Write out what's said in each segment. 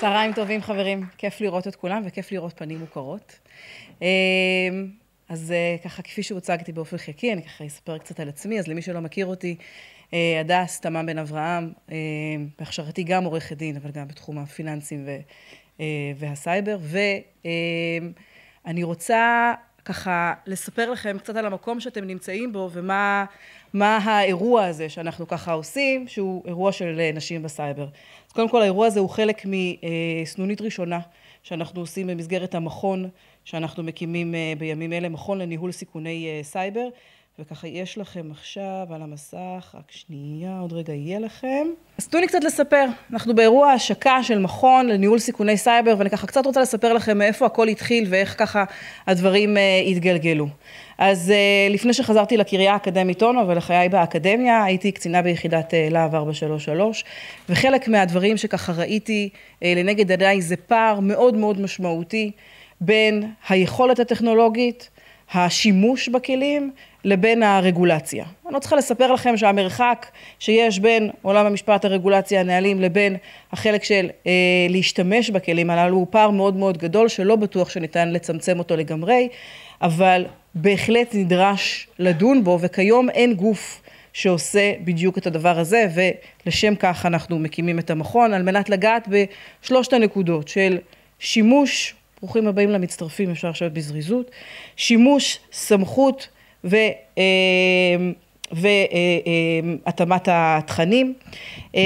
צהריים טובים חברים, כיף לראות את כולם וכיף לראות פנים מוכרות. אה, אז אה, ככה, כפי שהוצגתי באופן חלקי, אני ככה אספר קצת על עצמי, אז למי שלא מכיר אותי, אה, הדס תמם בן אברהם, בהכשרתי גם עורכת דין, אבל גם בתחום הפיננסים והסייבר, ואני רוצה ככה לספר לכם קצת על המקום שאתם נמצאים בו ומה האירוע הזה שאנחנו ככה עושים, שהוא אירוע של אה, נשים בסייבר. אז קודם כל האירוע הזה הוא חלק מסנונית אה, ראשונה שאנחנו עושים במסגרת המכון שאנחנו מקימים אה, בימים אלה, מכון לניהול סיכוני סייבר. וככה יש לכם עכשיו על המסך, רק שנייה, עוד רגע יהיה לכם. אז תנו לי קצת לספר, אנחנו באירוע השקה של מכון לניהול סיכוני סייבר, ואני ככה קצת רוצה לספר לכם מאיפה הכל התחיל ואיך ככה הדברים אה, התגלגלו. אז אה, לפני שחזרתי לקריה האקדמית אונו ולחיי באקדמיה, הייתי קצינה ביחידת אה, להב 433, וחלק מהדברים שככה ראיתי אה, לנגד עדיי זה פער מאוד מאוד משמעותי בין היכולת הטכנולוגית, השימוש בכלים לבין הרגולציה. אני לא צריכה לספר לכם שהמרחק שיש בין עולם המשפט, הרגולציה, הנהלים, לבין החלק של אה, להשתמש בכלים הללו הוא פער מאוד מאוד גדול, שלא בטוח שניתן לצמצם אותו לגמרי, אבל בהחלט נדרש לדון בו, וכיום אין גוף שעושה בדיוק את הדבר הזה, ולשם כך אנחנו מקימים את המכון, על מנת לגעת בשלושת הנקודות של שימוש, ברוכים הבאים למצטרפים, אפשר לשבת בזריזות, שימוש, סמכות והתאמת אמ, אמ, התכנים. אמ,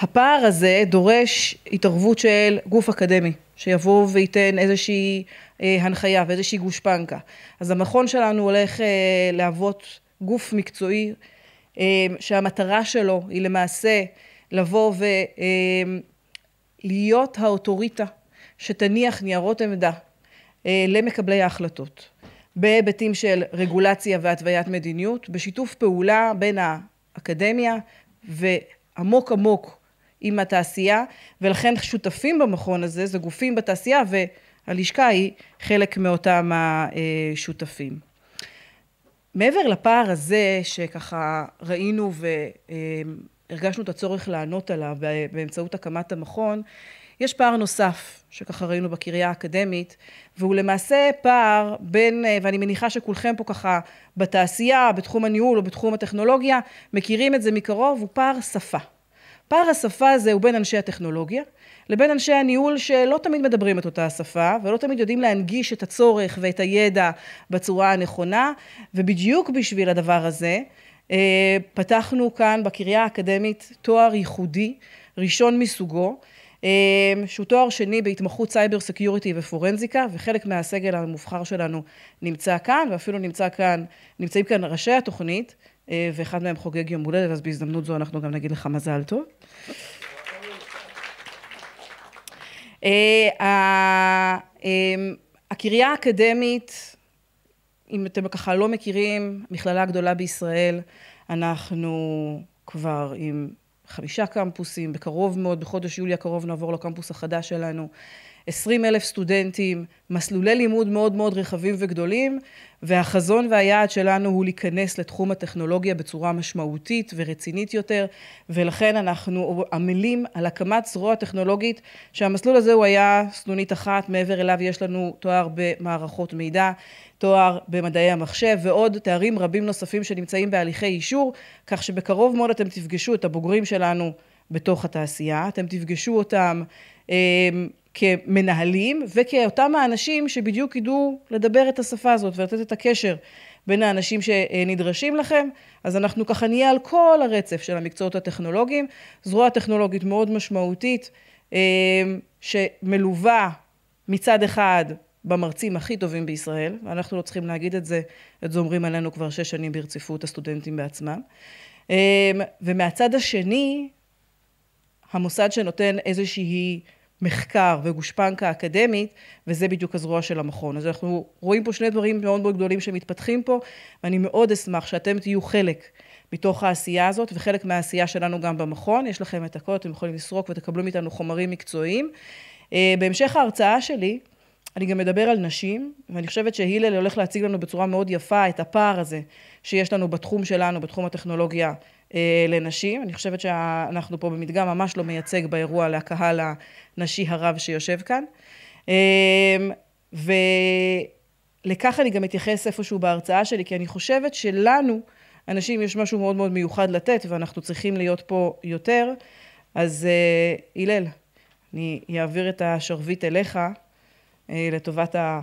הפער הזה דורש התערבות של גוף אקדמי, שיבוא וייתן איזושהי אה, הנחיה ואיזושהי גושפנקה. אז המכון שלנו הולך אה, להוות גוף מקצועי שהמטרה שלו היא למעשה לבוא ולהיות האוטוריטה שתניח ניירות עמדה אה, למקבלי ההחלטות, בהיבטים של רגולציה והתוויית מדיניות, בשיתוף פעולה בין האקדמיה ועמוק עמוק עם התעשייה, ולכן שותפים במכון הזה זה גופים בתעשייה והלשכה היא חלק מאותם השותפים. מעבר לפער הזה שככה ראינו והרגשנו את הצורך לענות עליו באמצעות הקמת המכון, יש פער נוסף, שככה ראינו בקריה האקדמית, והוא למעשה פער בין, אה, ואני מניחה שכולכם פה ככה בתעשייה, בתחום הניהול או בתחום הטכנולוגיה, מכירים את זה מקרוב, הוא פער שפה. פער השפה הזה הוא בין אנשי הטכנולוגיה לבין אנשי הניהול שלא תמיד מדברים את אותה השפה ולא תמיד יודעים להנגיש את הצורך ואת הידע בצורה הנכונה, ובדיוק בשביל הדבר הזה אה, פתחנו כאן בקריה האקדמית תואר ייחודי, ראשון מסוגו, אמ, שהוא תואר שני בהתמחות סייבר סקיוריטי ופורנזיקה, וחלק מהסגל המובחר שלנו נמצא כאן, ואפילו נמצא כאן, נמצאים כאן ראשי התוכנית, אה, ואחד מהם חוגג יום הולדת, אז בהזדמנות זו אנחנו גם נגיד לך מזל טוב. אה, אמ, הקריה האקדמית, אם אתם ככה לא מכירים, מכללה גדולה בישראל, אנחנו כבר עם חמישה קמפוסים, בקרוב מאוד, בחודש יולי הקרוב נעבור לקמפוס החדש שלנו. 20 אלף סטודנטים, מסלולי לימוד מאוד מאוד רחבים וגדולים, והחזון והיעד שלנו הוא להיכנס לתחום הטכנולוגיה בצורה משמעותית ורצינית יותר, ולכן אנחנו עמלים על הקמת זרוע טכנולוגית, שהמסלול הזה הוא היה סנונית אחת, מעבר אליו יש לנו תואר במערכות מידע, תואר במדעי המחשב ועוד תארים רבים נוספים שנמצאים בהליכי אישור, כך שבקרוב מאוד אתם תפגשו את הבוגרים שלנו בתוך התעשייה, אתם תפגשו אותם אמ, כמנהלים וכאותם האנשים שבדיוק ידעו לדבר את השפה הזאת ולתת את הקשר בין האנשים שנדרשים לכם, אז אנחנו ככה נהיה על כל הרצף של המקצועות הטכנולוגיים. זרוע טכנולוגית מאוד משמעותית, אה, שמלווה מצד אחד במרצים הכי טובים בישראל, ואנחנו לא צריכים להגיד את זה, את זה אומרים עלינו כבר שש שנים ברציפות הסטודנטים בעצמם. אה, ומהצד השני, המוסד שנותן איזושהי מחקר וגושפנקה אקדמית, וזה בדיוק הזרוע של המכון. אז אנחנו רואים פה שני דברים מאוד מאוד גדולים שמתפתחים פה, ואני מאוד אשמח שאתם תהיו חלק מתוך העשייה הזאת, וחלק מהעשייה שלנו גם במכון. יש לכם את הכל, אתם יכולים לסרוק ותקבלו מאיתנו חומרים מקצועיים. אה, בהמשך ההרצאה שלי, אני גם אדבר על נשים, ואני חושבת שהילל הולך להציג לנו בצורה מאוד יפה את הפער הזה שיש לנו בתחום שלנו, בתחום הטכנולוגיה אה, לנשים. אני חושבת שאנחנו פה במדגם ממש לא מייצג באירוע לקהל הנשי הרב שיושב כאן. אה, ולכך אני גם אתייחס איפשהו בהרצאה שלי, כי אני חושבת שלנו, אנשים, יש משהו מאוד מאוד מיוחד לתת, ואנחנו צריכים להיות פה יותר. אז אה, הלל, אני אעביר את השרביט אליך, אה, לטובת ה...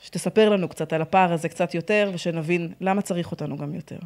שתספר לנו קצת על הפער הזה קצת יותר, ושנבין למה צריך אותנו גם יותר.